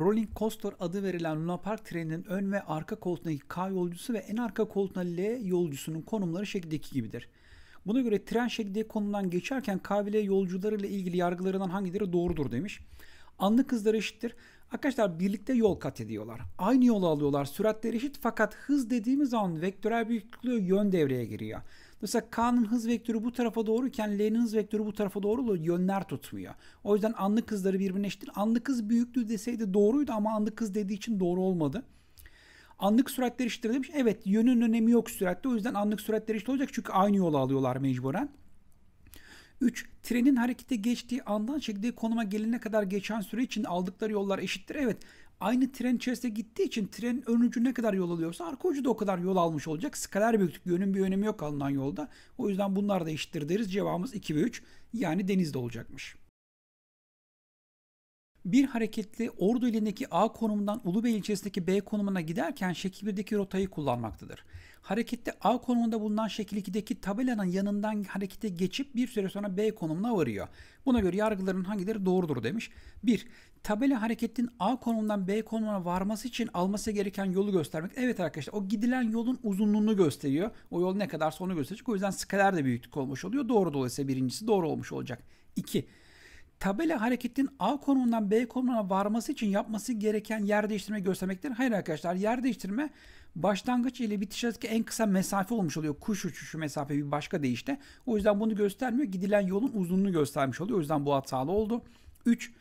Rolling Coaster adı verilen Luna Park treninin ön ve arka koltuğundaki K yolcusu ve en arka koltuğuna L yolcusunun konumları şekildeki gibidir. Buna göre tren şekildeki konumdan geçerken K ve L yolcularıyla ilgili yargılarından hangileri doğrudur demiş. Anlık hızlar eşittir. Arkadaşlar birlikte yol kat ediyorlar. Aynı yolu alıyorlar. Süratleri eşit fakat hız dediğimiz an vektörel büyüklüğü yön devreye giriyor. Mesela K'nın hız vektörü bu tarafa doğruyken L'nin hız vektörü bu tarafa doğru oluyor. Yönler tutmuyor. O yüzden anlık hızları birbirine eşittir. Anlık hız büyüklüğü deseydi doğruydu ama anlık hız dediği için doğru olmadı. Anlık süratler eşittir demiş. Evet yönün önemi yok süratte. O yüzden anlık süratler eşit olacak. Çünkü aynı yolu alıyorlar mecburen. 3. Trenin harekete geçtiği andan çektiği konuma gelene kadar geçen süre için aldıkları yollar eşittir. Evet aynı tren içerisinde gittiği için tren ön ucu ne kadar yol alıyorsa arka ucu da o kadar yol almış olacak. Skaler büyüklük yönün bir önemi yok alınan yolda. O yüzden bunlar da deriz. Cevabımız 2 ve 3 yani denizde olacakmış bir hareketli Ordu ilindeki A konumundan Ulubey ilçesindeki B konumuna giderken şekil 1'deki rotayı kullanmaktadır. Harekette A konumunda bulunan şekil 2'deki tabelanın yanından harekete geçip bir süre sonra B konumuna varıyor. Buna göre yargıların hangileri doğrudur demiş. 1. Tabela hareketin A konumundan B konumuna varması için alması gereken yolu göstermek. Evet arkadaşlar o gidilen yolun uzunluğunu gösteriyor. O yol ne kadar sonu gösterecek. O yüzden skaler de büyüklük olmuş oluyor. Doğru dolayısıyla birincisi doğru olmuş olacak. 2 tabela hareketin A konumundan B konumuna varması için yapması gereken yer değiştirme göstermektir. Hayır arkadaşlar yer değiştirme başlangıç ile bitiş arasındaki en kısa mesafe olmuş oluyor. Kuş uçuşu mesafe bir başka deyişte. O yüzden bunu göstermiyor. Gidilen yolun uzunluğunu göstermiş oluyor. O yüzden bu hatalı oldu. 3.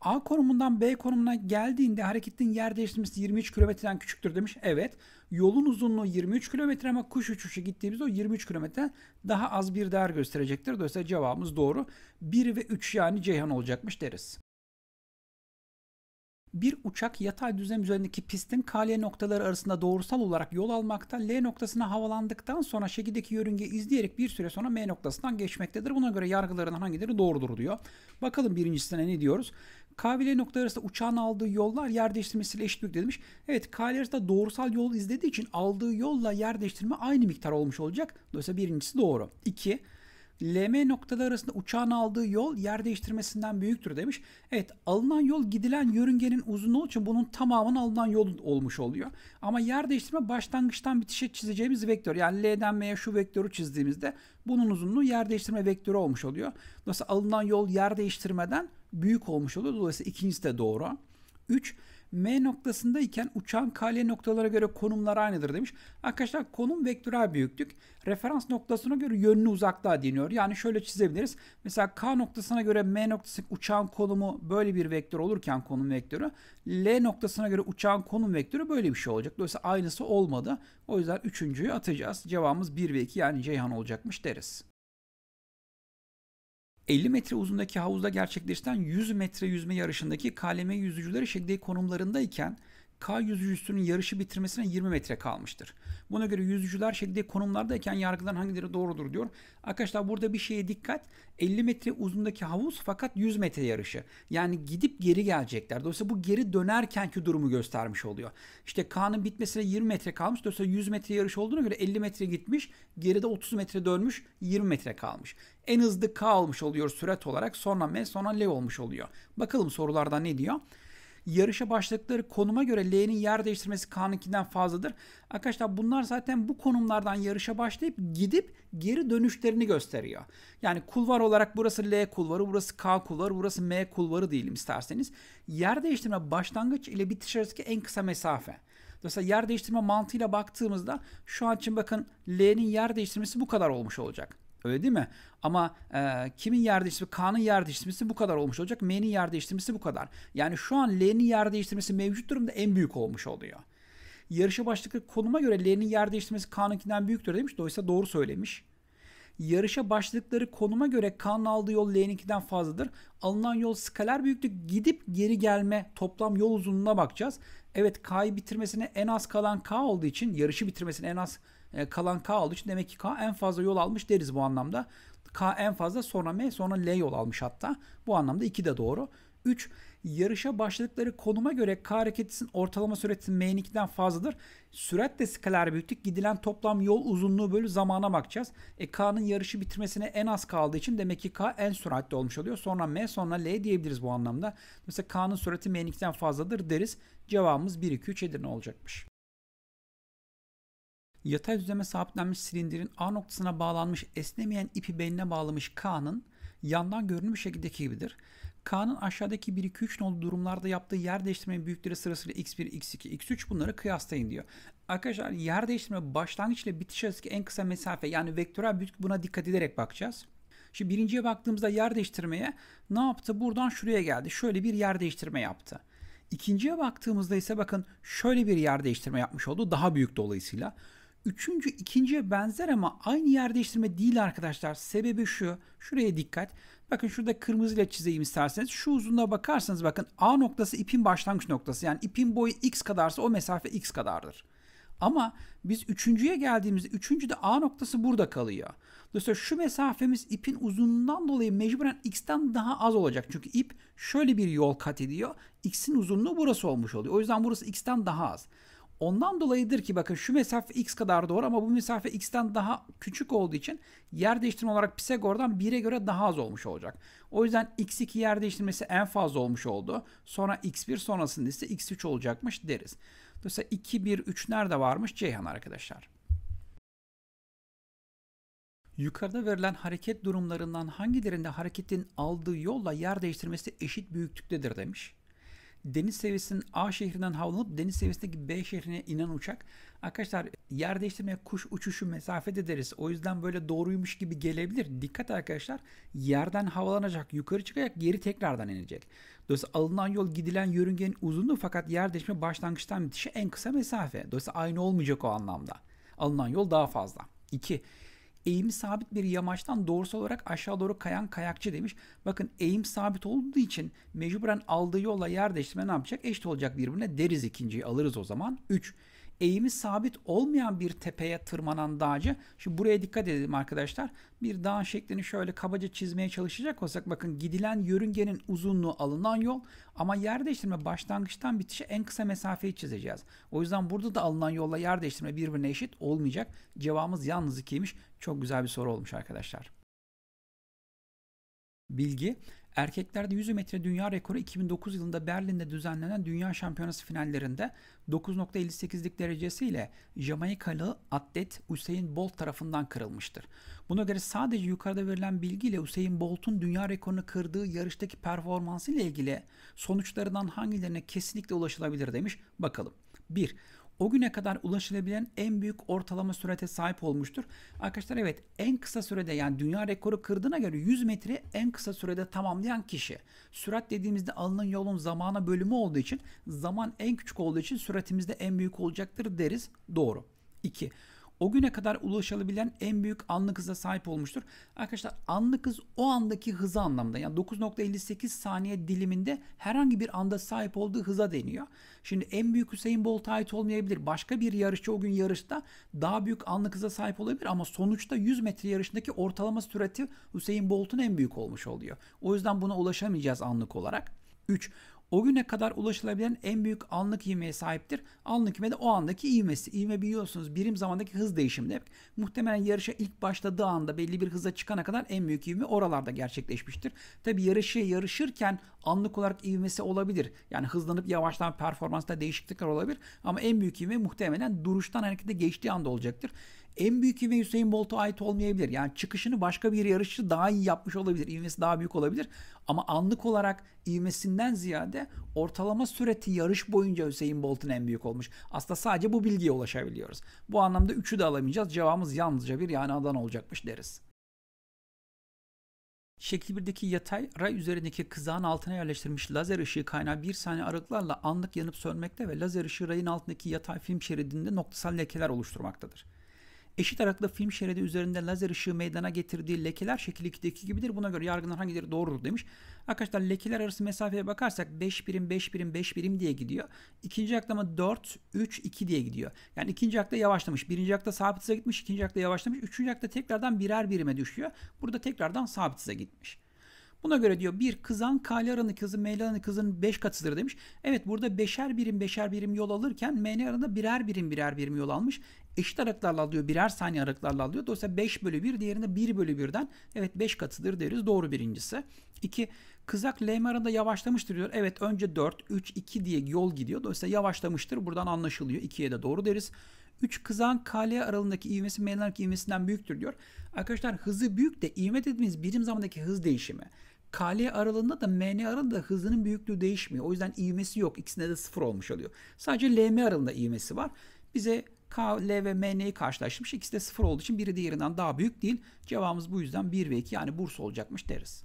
A konumundan B konumuna geldiğinde hareketin yer değiştirmesi 23 kilometreden küçüktür demiş. Evet. Yolun uzunluğu 23 kilometre ama kuş uçuşu gittiğimizde o 23 kilometreden daha az bir değer gösterecektir. Dolayısıyla cevabımız doğru. 1 ve 3 yani Ceyhan olacakmış deriz. Bir uçak yatay düzlem üzerindeki pistin KL noktaları arasında doğrusal olarak yol almakta, L noktasına havalandıktan sonra şekildeki yörüngeyi izleyerek bir süre sonra M noktasından geçmektedir. Buna göre yargılarından hangileri doğrudur diyor. Bakalım birincisine ne diyoruz? K ile nokta arasında uçağın aldığı yollar yer değiştirmesiyle eşit büyük demiş. Evet K ile arasında doğrusal yol izlediği için aldığı yolla yer değiştirme aynı miktar olmuş olacak. Dolayısıyla birincisi doğru. 2. LM noktaları arasında uçağın aldığı yol yer değiştirmesinden büyüktür demiş. Evet alınan yol gidilen yörüngenin uzunluğu için bunun tamamının alınan yol olmuş oluyor. Ama yer değiştirme başlangıçtan bitişe çizeceğimiz vektör. Yani L'den M'ye şu vektörü çizdiğimizde bunun uzunluğu yer değiştirme vektörü olmuş oluyor. Dolayısıyla alınan yol yer değiştirmeden büyük olmuş oluyor. Dolayısıyla ikincisi de doğru. 3. M noktasındayken uçağın kale noktalara göre konumlar aynıdır demiş. Arkadaşlar konum vektörel büyüklük. Referans noktasına göre yönlü uzaklığa deniyor. Yani şöyle çizebiliriz. Mesela K noktasına göre M noktası uçağın konumu böyle bir vektör olurken konum vektörü. L noktasına göre uçağın konum vektörü böyle bir şey olacak. Dolayısıyla aynısı olmadı. O yüzden üçüncüyü atacağız. Cevabımız 1 ve 2 yani Ceyhan olacakmış deriz. 50 metre uzundaki havuzda gerçekleşen 100 metre yüzme yarışındaki kaleme yüzücüleri şekli konumlarındayken K yüzücüsünün yarışı bitirmesine 20 metre kalmıştır. Buna göre yüzücüler şekilde konumlardayken yargıların hangileri doğrudur diyor. Arkadaşlar burada bir şeye dikkat. 50 metre uzundaki havuz fakat 100 metre yarışı. Yani gidip geri gelecekler. Dolayısıyla bu geri dönerkenki durumu göstermiş oluyor. İşte K'nın bitmesine 20 metre kalmış. Dolayısıyla 100 metre yarış olduğuna göre 50 metre gitmiş. Geride 30 metre dönmüş. 20 metre kalmış. En hızlı K olmuş oluyor sürat olarak. Sonra M sonra L olmuş oluyor. Bakalım sorularda ne diyor? yarışa başladıkları konuma göre L'nin yer değiştirmesi kanunkinden fazladır. Arkadaşlar bunlar zaten bu konumlardan yarışa başlayıp gidip geri dönüşlerini gösteriyor. Yani kulvar olarak burası L kulvarı, burası K kulvarı, burası M kulvarı diyelim isterseniz. Yer değiştirme başlangıç ile bitiş arasındaki en kısa mesafe. Dolayısıyla yer değiştirme mantığıyla baktığımızda şu an için bakın L'nin yer değiştirmesi bu kadar olmuş olacak. Öyle değil mi? Ama e, kimin yer değiştirmesi, K'nın yer değiştirmesi bu kadar olmuş olacak. M'nin yer değiştirmesi bu kadar. Yani şu an L'nin yer değiştirmesi mevcut durumda en büyük olmuş oluyor. Yarışa başladık konuma göre L'nin yer değiştirmesi K'nınkinden büyüktür demiş. Dolayısıyla doğru söylemiş. Yarışa başladıkları konuma göre K'nın aldığı yol L'ninkinden fazladır. Alınan yol skaler büyüklük gidip geri gelme toplam yol uzunluğuna bakacağız. Evet K bitirmesine en az kalan K olduğu için yarışı bitirmesine en az e, kalan K olduğu için demek ki K en fazla yol almış deriz bu anlamda. K en fazla sonra M sonra L yol almış hatta. Bu anlamda 2 de doğru. 3 yarışa başladıkları konuma göre K hareketinin ortalama süresi M2'den fazladır. Süratle skaler büyüttük. Gidilen toplam yol uzunluğu bölü zamana bakacağız. E K'nın yarışı bitirmesine en az kaldığı için demek ki K en süratli olmuş oluyor. Sonra M sonra L diyebiliriz bu anlamda. Mesela K'nın sürati M2'den fazladır deriz. Cevabımız 1, 2, 3, Edirne olacakmış. Yatay düzleme sabitlenmiş silindirin A noktasına bağlanmış esnemeyen ipi beline bağlamış K'nın yandan görünüm şekildeki gibidir. K'nın aşağıdaki 1, 2, 3 nolu durumlarda yaptığı yer değiştirmenin büyükleri sırasıyla x1, x2, x3 bunları kıyaslayın diyor. Arkadaşlar yer değiştirme başlangıç ile bitiş arasındaki en kısa mesafe yani vektörel büyüklük buna dikkat ederek bakacağız. Şimdi birinciye baktığımızda yer değiştirmeye ne yaptı? Buradan şuraya geldi. Şöyle bir yer değiştirme yaptı. İkinciye baktığımızda ise bakın şöyle bir yer değiştirme yapmış oldu. Daha büyük dolayısıyla. Üçüncü ikinciye benzer ama aynı yer değiştirme değil arkadaşlar. Sebebi şu. Şuraya dikkat. Bakın şurada kırmızıyla çizeyim isterseniz. Şu uzunluğa bakarsanız bakın A noktası ipin başlangıç noktası. Yani ipin boyu x kadarsa o mesafe x kadardır. Ama biz üçüncüye geldiğimizde üçüncüde A noktası burada kalıyor. Dolayısıyla şu mesafemiz ipin uzunluğundan dolayı mecburen x'ten daha az olacak. Çünkü ip şöyle bir yol kat ediyor. X'in uzunluğu burası olmuş oluyor. O yüzden burası x'ten daha az. Ondan dolayıdır ki bakın şu mesafe x kadar doğru ama bu mesafe x'ten daha küçük olduğu için yer değiştirme olarak Pisagor'dan 1'e göre daha az olmuş olacak. O yüzden x2 yer değiştirmesi en fazla olmuş oldu. Sonra x1 sonrasında ise x3 olacakmış deriz. Dolayısıyla 2, 1, 3 nerede varmış? Ceyhan arkadaşlar. Yukarıda verilen hareket durumlarından hangilerinde hareketin aldığı yolla yer değiştirmesi eşit büyüklüktedir demiş deniz seviyesinin A şehrinden havlanıp deniz seviyesindeki B şehrine inen uçak. Arkadaşlar yer değiştirmeye kuş uçuşu mesafe deriz. O yüzden böyle doğruymuş gibi gelebilir. Dikkat arkadaşlar yerden havalanacak yukarı çıkacak geri tekrardan inecek. Dolayısıyla alınan yol gidilen yörüngenin uzunluğu fakat yer değiştirme başlangıçtan bitişe en kısa mesafe. Dolayısıyla aynı olmayacak o anlamda. Alınan yol daha fazla. 2 eğimi sabit bir yamaçtan doğrusal olarak aşağı doğru kayan kayakçı demiş. Bakın eğim sabit olduğu için mecburen aldığı yolla yer değiştirme ne yapacak? Eşit olacak birbirine deriz ikinciyi alırız o zaman. 3 eğimi sabit olmayan bir tepeye tırmanan dağcı. Şimdi buraya dikkat edelim arkadaşlar. Bir dağ şeklini şöyle kabaca çizmeye çalışacak olsak bakın gidilen yörüngenin uzunluğu alınan yol ama yer değiştirme başlangıçtan bitişe en kısa mesafeyi çizeceğiz. O yüzden burada da alınan yolla yer değiştirme birbirine eşit olmayacak. Cevabımız yalnız ikiymiş. Çok güzel bir soru olmuş arkadaşlar. Bilgi Erkeklerde 100 metre dünya rekoru 2009 yılında Berlin'de düzenlenen Dünya Şampiyonası finallerinde 9.58'lik derecesiyle Jamaikalı atlet Usain Bolt tarafından kırılmıştır. Buna göre sadece yukarıda verilen bilgiyle Usain Bolt'un dünya rekorunu kırdığı yarıştaki performansı ile ilgili sonuçlarından hangilerine kesinlikle ulaşılabilir demiş. Bakalım. 1 o güne kadar ulaşılabilen en büyük ortalama sürate sahip olmuştur. Arkadaşlar evet en kısa sürede yani dünya rekoru kırdığına göre 100 metre en kısa sürede tamamlayan kişi. Sürat dediğimizde alınan yolun zamana bölümü olduğu için zaman en küçük olduğu için süratimizde en büyük olacaktır deriz. Doğru. 2 o güne kadar ulaşılabilen en büyük anlık hıza sahip olmuştur. Arkadaşlar anlık hız o andaki hızı anlamda yani 9.58 saniye diliminde herhangi bir anda sahip olduğu hıza deniyor. Şimdi en büyük Hüseyin Bolt'a ait olmayabilir. Başka bir yarışçı o gün yarışta daha büyük anlık hıza sahip olabilir ama sonuçta 100 metre yarışındaki ortalama süreti Hüseyin Bolt'un en büyük olmuş oluyor. O yüzden buna ulaşamayacağız anlık olarak. 3 o güne kadar ulaşılabilen en büyük anlık ivmeye sahiptir. Anlık ivme de o andaki ivmesi. İvme biliyorsunuz birim zamandaki hız değişimi demek. Muhtemelen yarışa ilk başladığı anda belli bir hıza çıkana kadar en büyük ivme oralarda gerçekleşmiştir. Tabi yarışı yarışırken anlık olarak ivmesi olabilir. Yani hızlanıp yavaşlanan performansta değişiklikler olabilir. Ama en büyük ivme muhtemelen duruştan harekete geçtiği anda olacaktır en büyük ivme Hüseyin Bolt'a ait olmayabilir. Yani çıkışını başka bir yarışçı daha iyi yapmış olabilir. İvmesi daha büyük olabilir. Ama anlık olarak ivmesinden ziyade ortalama süreti yarış boyunca Hüseyin Bolt'un en büyük olmuş. Aslında sadece bu bilgiye ulaşabiliyoruz. Bu anlamda üçü de alamayacağız. Cevabımız yalnızca bir yani Adana olacakmış deriz. Şekil 1'deki yatay ray üzerindeki kızağın altına yerleştirilmiş lazer ışığı kaynağı bir saniye aralıklarla anlık yanıp sönmekte ve lazer ışığı rayın altındaki yatay film şeridinde noktasal lekeler oluşturmaktadır. Eşit araklı film şeridi üzerinde lazer ışığı meydana getirdiği lekeler şekil 2'deki gibidir. Buna göre yargılar hangileri doğrudur demiş. Arkadaşlar lekeler arası mesafeye bakarsak 5 birim 5 birim 5 birim diye gidiyor. İkinci aklama 4 3 2 diye gidiyor. Yani ikinci akla yavaşlamış. Birinci akla sabit hıza gitmiş. ikinci akla yavaşlamış. Üçüncü akla tekrardan birer birime düşüyor. Burada tekrardan sabit hıza gitmiş. Buna göre diyor bir kızan KL aranındaki hızı ML aranındaki hızın 5 katıdır demiş. Evet burada beşer birim beşer birim yol alırken ML arada birer birim birer birim yol almış. Eşit aralıklarla alıyor. Birer saniye aralıklarla alıyor. Dolayısıyla 5 bölü 1 diğerinde 1 bölü 1'den evet 5 katıdır deriz. Doğru birincisi. 2. Kızak LM arada yavaşlamıştır diyor. Evet önce 4, 3, 2 diye yol gidiyor. Dolayısıyla yavaşlamıştır. Buradan anlaşılıyor. 2'ye de doğru deriz. 3 kızan kalya aralığındaki ivmesi Maynard ivmesinden büyüktür diyor. Arkadaşlar hızı büyük de ivme dediğimiz birim zamandaki hız değişimi. Kalya aralığında da MN aralığında da hızının büyüklüğü değişmiyor. O yüzden ivmesi yok. İkisinde de sıfır olmuş oluyor. Sadece LM aralığında ivmesi var. Bize K, L ve MN'yi karşılaştırmış. İkisi de sıfır olduğu için biri diğerinden daha büyük değil. Cevabımız bu yüzden 1 ve 2 yani burs olacakmış deriz.